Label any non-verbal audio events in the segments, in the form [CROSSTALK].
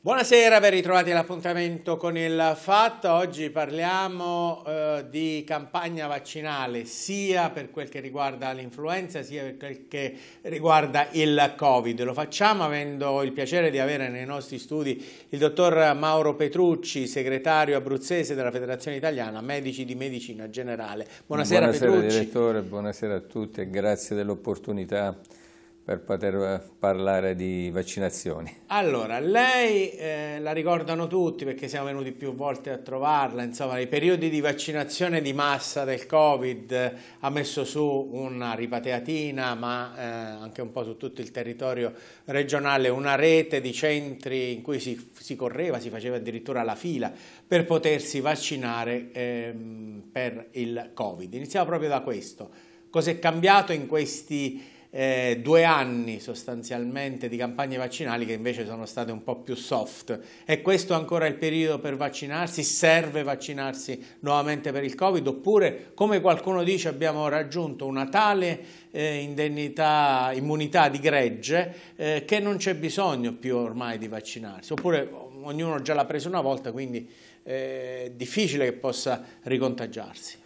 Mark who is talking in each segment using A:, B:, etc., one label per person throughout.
A: Buonasera, ben ritrovati all'appuntamento con il Fatto. Oggi parliamo eh, di campagna vaccinale sia per quel che riguarda l'influenza sia per quel che riguarda il Covid. Lo facciamo avendo il piacere di avere nei nostri studi il dottor Mauro Petrucci, segretario abruzzese della Federazione Italiana Medici di Medicina Generale. Buonasera, buonasera Petrucci. Buonasera
B: direttore, buonasera a tutti e grazie dell'opportunità per poter eh, parlare di vaccinazioni.
A: Allora, lei eh, la ricordano tutti perché siamo venuti più volte a trovarla, insomma, i periodi di vaccinazione di massa del Covid eh, ha messo su una ripateatina, ma eh, anche un po' su tutto il territorio regionale, una rete di centri in cui si, si correva, si faceva addirittura la fila per potersi vaccinare ehm, per il Covid. Iniziamo proprio da questo. Cos'è cambiato in questi anni? eh, due anni sostanzialmente di campagne vaccinali che invece sono state un po' più soft. È questo ancora il periodo per vaccinarsi? Serve vaccinarsi nuovamente per il Covid? Oppure, come qualcuno dice, abbiamo raggiunto una tale eh, indennità, immunità di gregge eh, che non c'è bisogno più ormai di vaccinarsi? Oppure ognuno già l'ha preso una volta, quindi eh, è difficile che possa ricontagiarsi?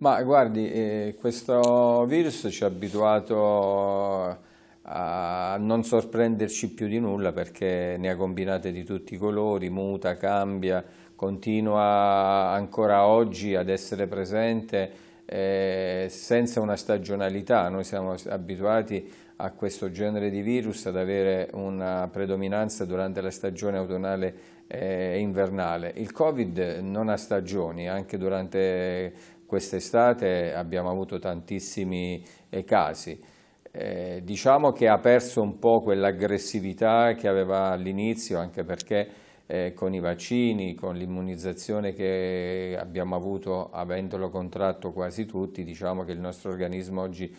B: Ma guardi, eh, questo virus ci ha abituato a non sorprenderci più di nulla perché ne ha combinate di tutti i colori, muta, cambia, continua ancora oggi ad essere presente eh, senza una stagionalità. Noi siamo abituati a questo genere di virus ad avere una predominanza durante la stagione autunnale e eh, invernale. Il Covid non ha stagioni, anche durante quest'estate abbiamo avuto tantissimi eh, casi. Eh, diciamo che ha perso un po' quell'aggressività che aveva all'inizio, anche perché eh, con i vaccini, con l'immunizzazione che abbiamo avuto avendolo contratto quasi tutti, diciamo che il nostro organismo oggi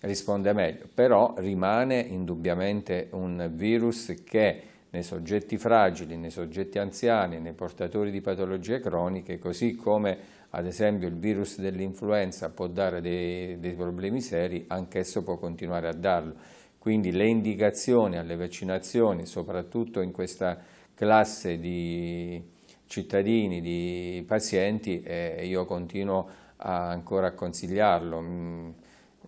B: risponde meglio, però rimane indubbiamente un virus che nei soggetti fragili, nei soggetti anziani, nei portatori di patologie croniche, così come ad esempio il virus dell'influenza può dare dei, dei problemi seri, anch'esso può continuare a darlo. Quindi le indicazioni alle vaccinazioni, soprattutto in questa classe di cittadini, di pazienti, eh, io continuo a, ancora a consigliarlo. Mm,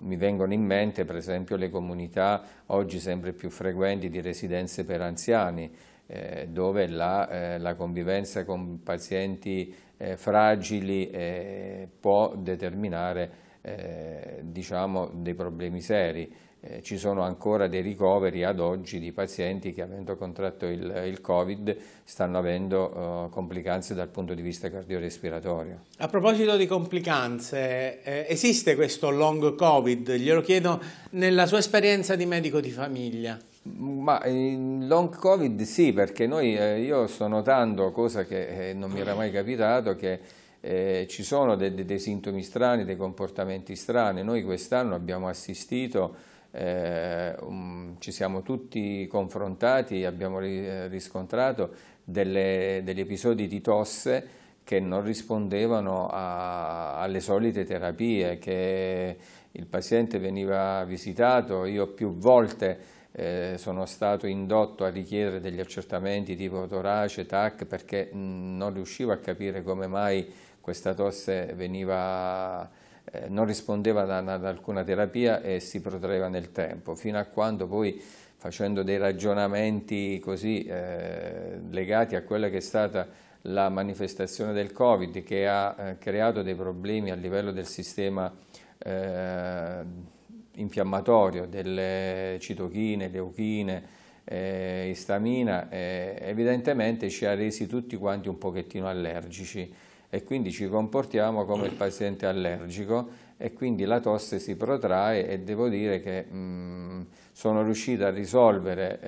B: mi vengono in mente per esempio le comunità oggi sempre più frequenti di residenze per anziani, eh, dove la, eh, la, convivenza con pazienti eh, fragili eh, può determinare eh, diciamo, dei problemi seri. Eh, ci sono ancora dei ricoveri ad oggi di pazienti che avendo contratto il, il Covid stanno avendo complicanze dal punto di vista cardiorespiratorio.
A: A proposito di complicanze, esiste questo long Covid? Glielo chiedo nella sua esperienza di medico di famiglia.
B: Ma in ehm, long covid sì, perché noi, eh, io sto notando, cosa che eh, non mi era mai capitato, che eh, ci sono de de dei sintomi strani, dei comportamenti strani. Noi quest'anno abbiamo assistito, eh, um, ci siamo tutti confrontati, abbiamo ri eh, riscontrato delle, degli episodi di tosse che non rispondevano a, alle solite terapie, che il paziente veniva visitato, io più volte eh, sono stato indotto a richiedere degli accertamenti tipo torace, TAC, perché mh, mm, non riuscivo a capire come mai questa tosse veniva, eh, non rispondeva ad, ad alcuna terapia e si protraeva nel tempo, fino a quando poi facendo dei ragionamenti così eh, legati a quella che è stata la manifestazione del Covid che ha eh, creato dei problemi a livello del sistema eh, infiammatorio delle citochine, leuchine, eh, istamina, eh, evidentemente ci ha resi tutti quanti un pochettino allergici e quindi ci comportiamo come il paziente allergico e quindi la tosse si protrae e devo dire che mh, mm, sono riuscito a risolvere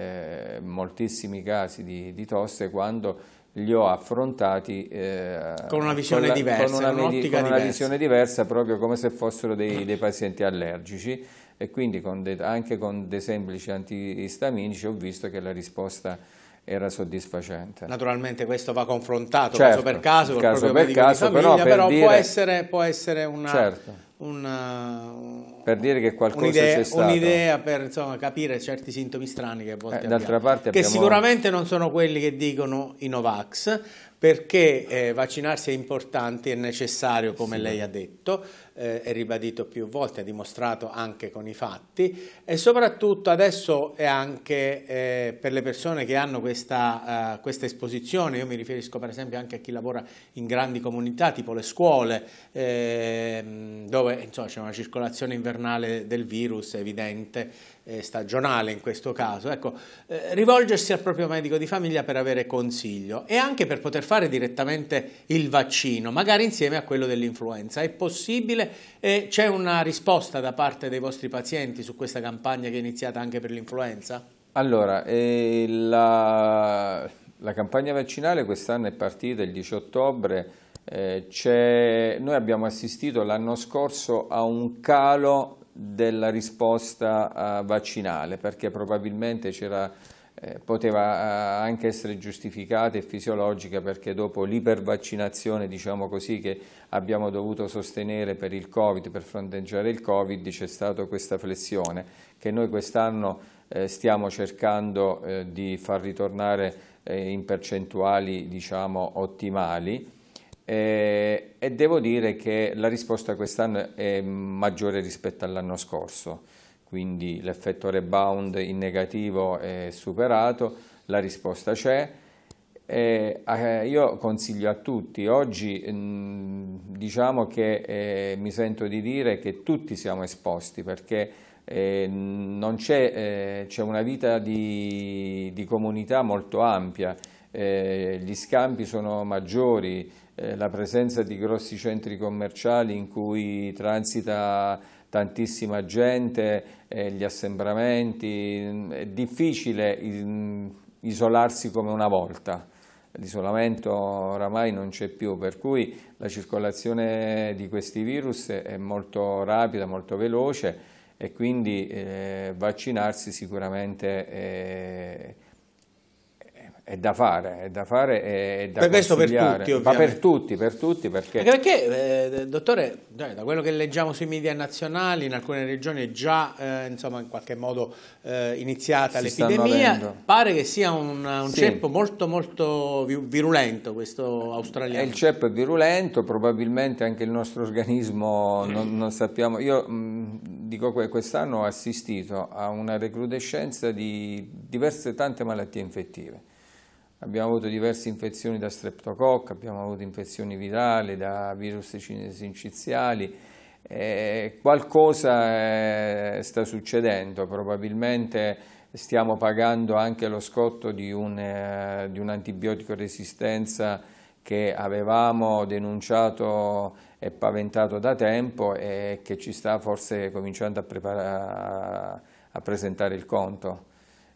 B: eh, moltissimi casi di, di, tosse quando li ho affrontati eh, con una visione con la, diversa, con una, con una diversa. visione diversa proprio come se fossero dei, dei pazienti allergici e quindi con de, anche con dei semplici antistaminici ho visto che la risposta era soddisfacente.
A: Naturalmente questo va confrontato certo, caso per caso, il caso per caso, famiglia, però, per però dire, può, essere, può, essere, una... Certo. una uh, per dire che qualcosa un'idea, c'è stato. Un'idea per insomma, capire certi sintomi strani che a volte eh, abbiamo. Parte abbiamo... Che sicuramente non sono quelli che dicono i Novax, perché eh, vaccinarsi è importante, è necessario, come sì. lei ha detto, eh, è ribadito più volte, è dimostrato anche con i fatti e soprattutto adesso è anche eh, per le persone che hanno questa, eh, questa, esposizione, io mi riferisco per esempio anche a chi lavora in grandi comunità tipo le scuole ehm, dove c'è una circolazione invernale del virus evidente eh, stagionale in questo caso, ecco, eh, rivolgersi al proprio medico di famiglia per avere consiglio e anche per poter fare direttamente il vaccino, magari insieme a quello dell'influenza. È possibile? Eh, c'è una risposta da parte dei vostri pazienti su questa campagna che è iniziata anche per l'influenza?
B: Allora, eh, la, la campagna vaccinale quest'anno è partita il 10 ottobre. Eh, noi abbiamo assistito l'anno scorso a un calo della risposta eh, vaccinale, perché probabilmente eh, poteva eh, anche essere giustificata e fisiologica perché dopo l'ipervaccinazione diciamo così, che abbiamo dovuto sostenere per il Covid, per fronteggiare il Covid, c'è stata questa flessione che noi quest'anno eh, stiamo cercando di far ritornare in percentuali diciamo, ottimali eh, e devo dire che la risposta quest'anno è maggiore rispetto all'anno scorso, quindi l'effetto rebound in negativo è superato, la risposta c'è. Eh, ah, eh, io consiglio a tutti, oggi mh, mm, diciamo che eh, mi sento di dire che tutti siamo esposti perché eh, eh, c'è una vita di, di comunità molto ampia eh, gli scambi sono maggiori, eh, la presenza di grossi centri commerciali in cui transita tantissima gente, eh, gli assembramenti, mm, è difficile mm, isolarsi come una volta. L'isolamento oramai non c'è più, per cui la circolazione di questi virus è molto rapida, molto veloce e quindi vaccinarsi sicuramente è è da fare, è da fare, e da per questo per tutti, ovviamente. Ma per tutti, per tutti, perché... Anche
A: perché, eh, dottore, da quello che leggiamo sui media nazionali, in alcune regioni è già, eh, insomma, in qualche modo eh, iniziata l'epidemia, pare che sia un, un sì. ceppo molto, molto virulento questo australiano. È il ceppo è virulento, probabilmente
B: anche il nostro organismo, non, [CLEARS THROAT] non sappiamo... Io mh, dico che quest'anno ho assistito a una recrudescenza di diverse tante malattie infettive Abbiamo avuto diverse infezioni da streptococca, abbiamo avuto infezioni virali, da virus sinciziali, eh, qualcosa eh, sta succedendo, probabilmente stiamo pagando anche lo scotto di un, eh, di un antibiotico resistenza che avevamo denunciato e paventato da tempo e che ci sta forse cominciando a, a presentare il conto.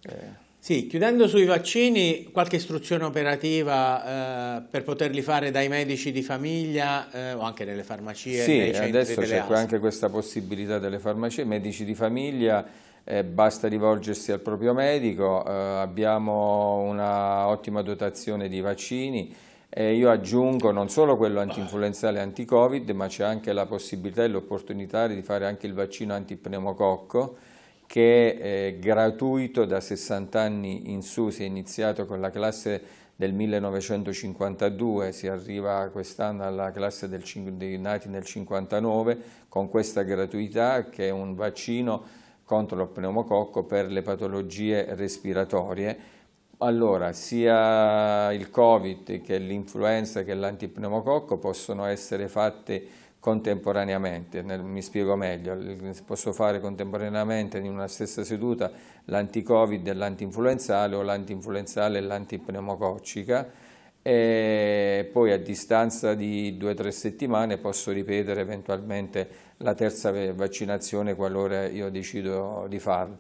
B: Eh.
A: Sì, chiudendo sui vaccini, qualche istruzione operativa eh, per poterli fare dai medici di famiglia eh, o anche nelle farmacie? Sì, adesso c'è anche
B: questa possibilità delle farmacie, medici di famiglia, eh, basta rivolgersi al proprio medico, eh, abbiamo un'ottima dotazione di vaccini, e io aggiungo non solo quello antinfluenzale e anti-covid, ma c'è anche la possibilità e l'opportunità di fare anche il vaccino antipneumococco, che è eh, gratuito da 60 anni in su, si è iniziato con la classe del 1952, si arriva quest'anno alla classe del, dei nati nel 59 con questa gratuità che è un vaccino contro lo pneumococco per le patologie respiratorie. Allora, sia il Covid che l'influenza che l'antipneumococco possono essere fatte contemporaneamente, nel, mi spiego meglio, posso fare contemporaneamente in una stessa seduta l'anti-covid e l'anti-influenzale o l'anti-influenzale e l'antipneumococcica e poi a distanza di due o tre settimane posso ripetere eventualmente la terza vaccinazione qualora io decido di farla.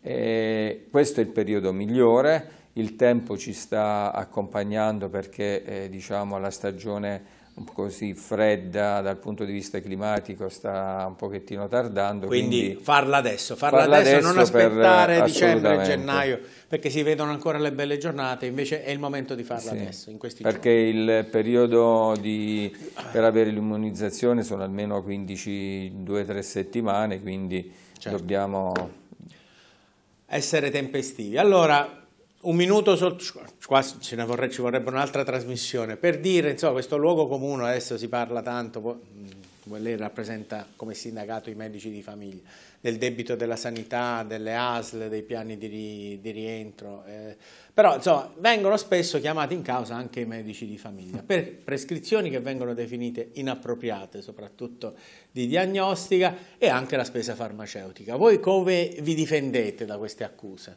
B: E questo è il periodo migliore, il tempo ci sta accompagnando perché eh, diciamo, la stagione così fredda dal punto di vista climatico sta un pochettino tardando. Quindi, quindi farla adesso, farla, farla adesso, adesso, non aspettare per, dicembre, gennaio,
A: perché si vedono ancora le belle giornate, invece è il momento di farla sì, adesso, in questi perché
B: giorni. il periodo di, per avere l'immunizzazione sono almeno 15, 2-3 settimane, quindi certo. dobbiamo...
A: Essere tempestivi. Allora, un minuto, so, qua vorrei, ci vorrebbe un'altra trasmissione, per dire, insomma, questo luogo comune, adesso si parla tanto, mm, lei rappresenta come sindacato i medici di famiglia, del debito della sanità, delle ASL, dei piani di, di rientro, eh, però insomma, vengono spesso chiamati in causa anche i medici di famiglia, per prescrizioni che vengono definite inappropriate, soprattutto di diagnostica e anche la spesa farmaceutica. Voi come vi difendete da queste accuse?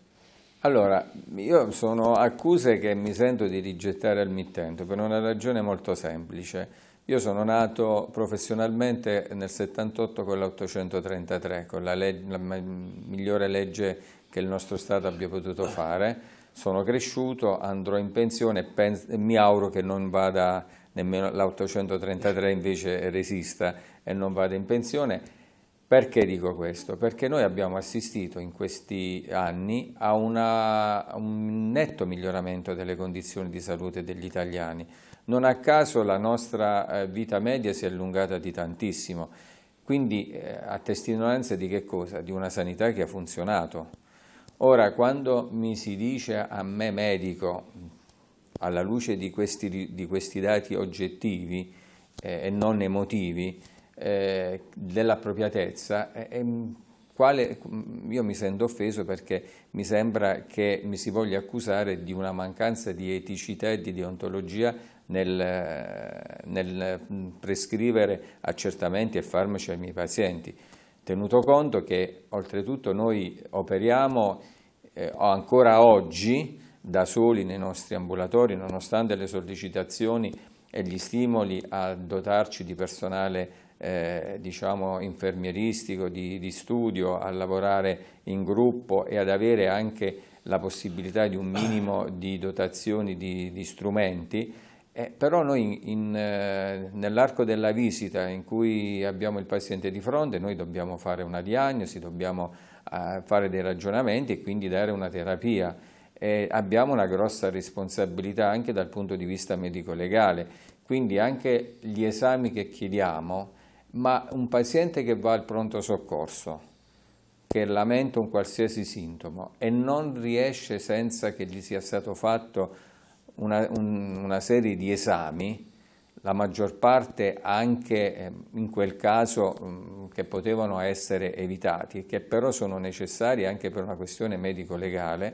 B: Allora, io sono accuse che mi sento di rigettare al mittente per una ragione molto semplice. Io sono nato professionalmente nel 78 con l'833, con la, la migliore legge che il nostro Stato abbia potuto fare. Sono cresciuto, andrò in pensione e mi auguro che non vada nemmeno l'833 invece resista e non vada in pensione perché dico questo? Perché noi abbiamo assistito in questi anni a, una, un netto miglioramento delle condizioni di salute degli italiani. Non a caso la nostra eh, vita media si è allungata di tantissimo, quindi eh, a testimonianza di che cosa? Di una sanità che ha funzionato. Ora, quando mi si dice a me medico, alla luce di questi, di questi dati oggettivi eh, e non emotivi, eh, dell'appropriatezza, quale, io mi sento offeso perché mi sembra che mi si voglia accusare di una mancanza di eticità e di deontologia nel, nel mm, prescrivere accertamenti e farmaci ai miei pazienti, tenuto conto che oltretutto noi operiamo eh, ancora oggi da soli nei nostri ambulatori, nonostante le sollecitazioni e gli stimoli a dotarci di personale eh, diciamo infermieristico di, di studio, a lavorare in gruppo e ad avere anche la possibilità di un minimo di dotazioni di, di strumenti, eh, però noi eh, nell'arco della visita in cui abbiamo il paziente di fronte, noi dobbiamo fare una diagnosi, dobbiamo eh, fare dei ragionamenti e quindi dare una terapia. abbiamo una grossa responsabilità anche dal punto di vista medico-legale, quindi anche gli esami che chiediamo ma un paziente che va al pronto soccorso, che lamenta un qualsiasi sintomo e non riesce senza che gli sia stato fatto una, un, una serie di esami, la maggior parte anche eh, in quel caso mm, che potevano essere evitati, che però sono necessari anche per una questione medico-legale,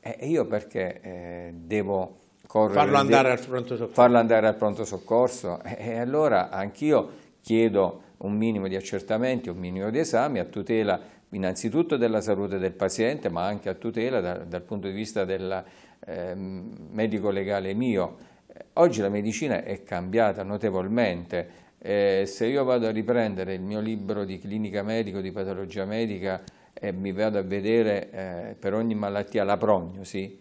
B: eh, e io perché eh, devo correre... Farlo andare, al, pronto soccorso. farlo andare al pronto soccorso. E allora anch'io chiedo un minimo di accertamenti, un minimo di esami a tutela innanzitutto della salute del paziente ma anche a tutela da, dal punto di vista del eh, medico legale mio. Oggi la medicina è cambiata notevolmente, eh, se io vado a riprendere il mio libro di clinica medico, di patologia medica e mi vado a vedere eh, per ogni malattia la prognosi,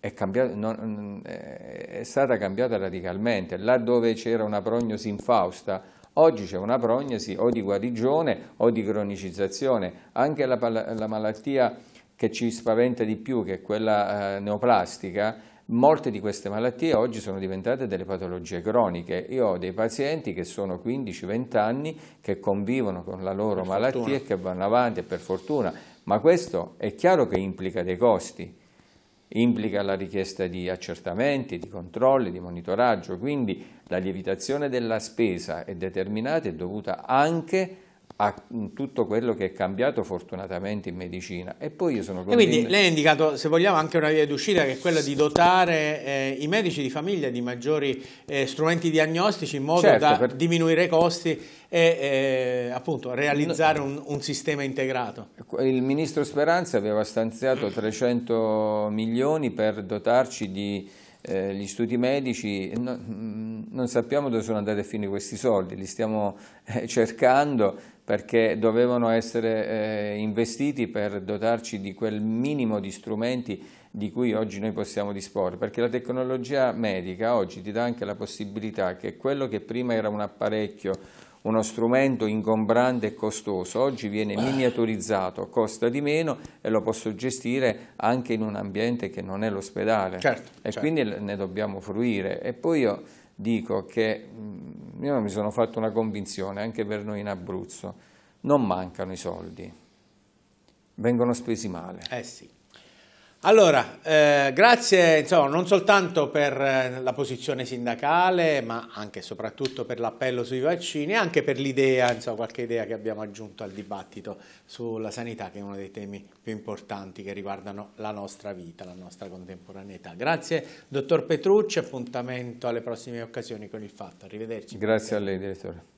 B: è, cambiata, non, mm, è stata cambiata radicalmente, là dove c'era una prognosi infausta, Oggi c'è una prognosi o di guarigione o di cronicizzazione, anche la, la malattia che ci spaventa di più, che è quella eh, neoplastica, molte di queste malattie oggi sono diventate delle patologie croniche. Io ho dei pazienti che sono 15-20 anni, che convivono con la loro per malattia fortuna. e che vanno avanti, per fortuna, ma questo è chiaro che implica dei costi implica la richiesta di accertamenti, di controlli, di monitoraggio, quindi la lievitazione della spesa è determinata e dovuta anche a tutto quello che è cambiato fortunatamente in medicina. E poi io sono convinto... quindi lei
A: ha indicato, se vogliamo, anche una via d'uscita che è quella di dotare eh, i medici di famiglia di maggiori eh, strumenti diagnostici in modo certo, da per... diminuire i costi e eh, appunto realizzare un, un, sistema integrato. Il ministro
B: Speranza aveva stanziato 300 milioni per dotarci di eh, gli studi medici, no, mm, non sappiamo dove sono andati a finire questi soldi, li stiamo eh, cercando perché dovevano essere eh, investiti per dotarci di quel minimo di strumenti di cui oggi noi possiamo disporre, perché la tecnologia medica oggi ti dà anche la possibilità che quello che prima era un apparecchio uno strumento ingombrante e costoso, oggi viene miniaturizzato, costa di meno e lo posso gestire anche in un ambiente che non è l'ospedale certo, e certo. quindi ne dobbiamo fruire. E poi io dico che mm, io mi sono fatto una convinzione anche per noi in Abruzzo, non mancano i soldi, vengono spesi male. Eh sì.
A: Allora, eh, grazie insomma, non soltanto per eh, la posizione sindacale, ma anche e soprattutto per l'appello sui vaccini e anche per l'idea, qualche idea che abbiamo aggiunto al dibattito sulla sanità, che è uno dei temi più importanti che riguardano la nostra vita, la nostra contemporaneità. Grazie, dottor Petrucci, appuntamento alle prossime occasioni con il Fatto. Arrivederci. Grazie
B: a lei, direttore.